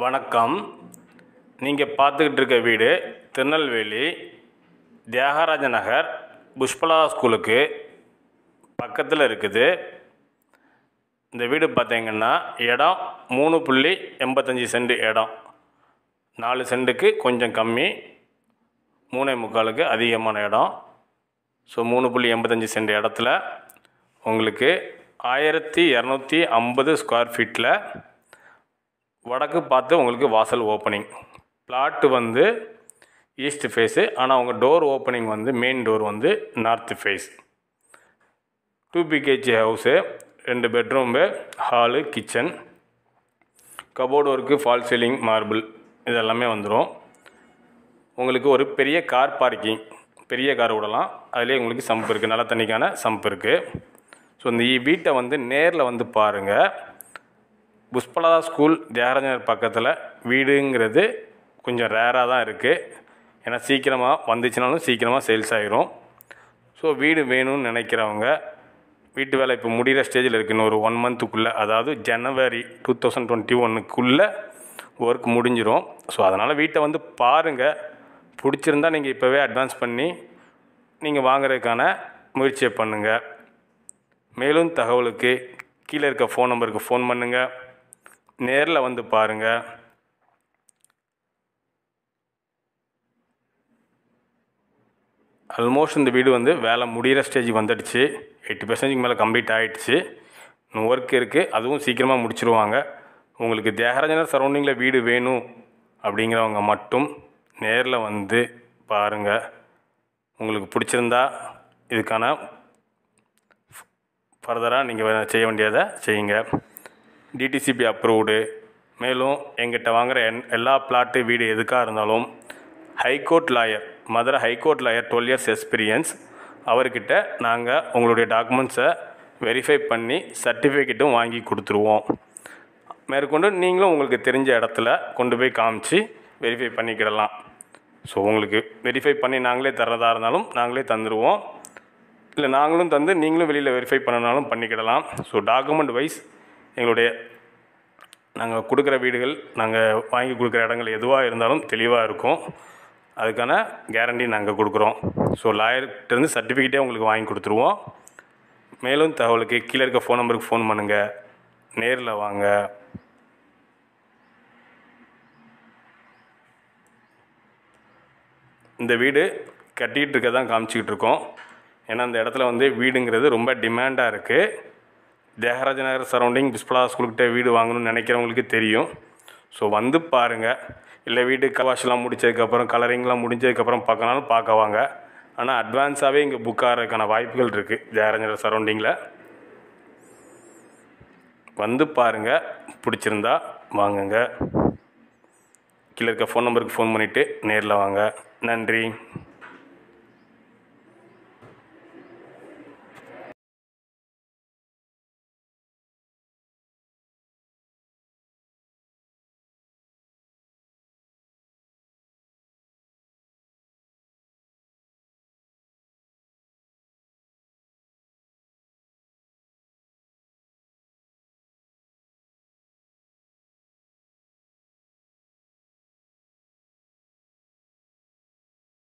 வணக்கம் நீங்கள் பார்த்துக்கிட்டு இருக்க வீடு திருநெல்வேலி தியாகராஜ நகர் புஷ்பலா ஸ்கூலுக்கு பக்கத்தில் இருக்குது இந்த வீடு பார்த்தீங்கன்னா இடம் மூணு புள்ளி எண்பத்தஞ்சு சென்ட் இடம் நாலு சென்ட்டுக்கு கொஞ்சம் கம்மி மூணே முக்காலுக்கு அதிகமான இடம் ஸோ மூணு புள்ளி எண்பத்தஞ்சு சென்ட் இடத்துல உங்களுக்கு ஆயிரத்தி இரநூத்தி ஐம்பது ஸ்கொயர் ஃபீட்டில் வடக்கு பார்த்து உங்களுக்கு வாசல் ஓப்பனிங் பிளாட்டு வந்து ஈஸ்ட் ஃபேஸு ஆனால் உங்கள் டோர் ஓப்பனிங் வந்து மெயின் டோர் வந்து நார்த் ஃபேஸ் டூ பிகேஜி ஹவுஸு ரெண்டு bedroom hall kitchen cupboard work fall ceiling marble இதெல்லாமே வந்துடும் உங்களுக்கு ஒரு பெரிய கார் பார்க்கிங் பெரிய கார் விடலாம் அதிலே உங்களுக்கு சம்ப் இருக்குது நல்ல தண்ணிக்கான சம்ப் இருக்குது ஸோ இந்த வீட்டை வந்து நேரில் வந்து பாருங்கள் புஷ்பலதா ஸ்கூல் தியாகராஜர் பக்கத்தில் வீடுங்கிறது கொஞ்சம் ரேராக தான் இருக்குது ஏன்னா சீக்கிரமாக வந்துச்சுனாலும் சீக்கிரமாக சேல்ஸ் ஆகிரும் ஸோ வீடு வேணும்னு நினைக்கிறவங்க வீட்டு வேலை இப்போ முடிகிற ஸ்டேஜில் இருக்கு ஒரு ஒன் மந்த்துக்குள்ளே அதாவது ஜனவரி டூ தௌசண்ட் டுவெண்ட்டி ஒன்னுக்குள்ளே ஒர்க் முடிஞ்சிடும் ஸோ அதனால் வீட்டை வந்து பாருங்கள் பிடிச்சிருந்தா நீங்கள் இப்போவே அட்வான்ஸ் பண்ணி நீங்கள் வாங்குறதுக்கான முயற்சியை பண்ணுங்கள் மேலும் தகவலுக்கு கீழே இருக்க ஃபோன் நம்பருக்கு ஃபோன் பண்ணுங்கள் நேரில் வந்து பாருங்கள் ஆல்மோஸ்ட் இந்த வீடு வந்து வேலை முடிகிற ஸ்டேஜ் வந்துடுச்சு எயிட்டி பர்சன்டேஜ் மேலே கம்ப்ளீட் ஆகிடுச்சு இன்னும் ஒர்க் இருக்குது அதுவும் சீக்கிரமாக முடிச்சுருவாங்க உங்களுக்கு தியாகராஜனர் சரௌண்டிங்கில் வீடு வேணும் அப்படிங்கிறவங்க மட்டும் நேரில் வந்து பாருங்கள் உங்களுக்கு பிடிச்சிருந்தா இதுக்கான ஃபர்தராக நீங்கள் செய்ய வேண்டியதை செய்யுங்க டிடிசிபி அப்ரூவ்டு மேலும் எங்கிட்ட வாங்குகிற என் எல்லா பிளாட்டு வீடு எதுக்காக இருந்தாலும் high court lawyer Madurai high court lawyer twelve years experience அவர்கிட்ட நாங்கள் உங்களுடைய டாக்குமெண்ட்ஸை வெரிஃபை பண்ணி சர்டிஃபிகேட்டும் வாங்கி கொடுத்துருவோம் மேற்கொண்டு நீங்களும் உங்களுக்கு தெரிஞ்ச இடத்துல கொண்டு போய் காமிச்சு வெரிஃபை பண்ணிக்கிடலாம் ஸோ உங்களுக்கு வெரிஃபை பண்ணி நாங்களே தர்றதா இருந்தாலும் நாங்களே தந்துடுவோம் இல்லை நாங்களும் தந்து நீங்களும் வெளியில் வெரிஃபை பண்ணனாலும் பண்ணிக்கிடலாம் ஸோ டாக்குமெண்ட் வைஸ் எங்களுடைய நாங்கள் கொடுக்குற வீடுகள் நாங்கள் வாங்கி கொடுக்குற இடங்கள் எதுவாக இருந்தாலும் தெளிவாக இருக்கும் அதுக்கான கேரண்டி நாங்கள் கொடுக்குறோம் ஸோ லாயர்கிட்டேருந்து சர்டிஃபிகேட்டே உங்களுக்கு வாங்கி கொடுத்துருவோம் மேலும் தகவலுக்கு கீழே இருக்க ஃபோன் நம்பருக்கு ஃபோன் பண்ணுங்கள் நேரில் வாங்க இந்த வீடு கட்டிகிட்டு இருக்க தான் காமிச்சிக்கிட்டு இருக்கோம் ஏன்னா அந்த இடத்துல வந்து வீடுங்கிறது ரொம்ப டிமாண்டாக இருக்குது தேகராஜ நகர் சரௌண்டிங் பிஸ்பலா ஸ்கூல்கிட்ட வீடு வாங்கணும்னு நினைக்கிறவங்களுக்கு தெரியும் ஸோ வந்து பாருங்கள் இல்லை வீடு கவாஷ்லாம் முடிச்சதுக்கப்புறம் கலரிங்லாம் முடிஞ்சதுக்கப்புறம் பார்க்கனாலும் பார்க்க வாங்க ஆனால் அட்வான்ஸாகவே இங்கே புக் ஆகிறதுக்கான வாய்ப்புகள் இருக்குது நகர் சரௌண்டிங்கில் வந்து பாருங்கள் பிடிச்சிருந்தா வாங்குங்க கீழே இருக்க ஃபோன் நம்பருக்கு ஃபோன் பண்ணிவிட்டு நேரில் வாங்க நன்றி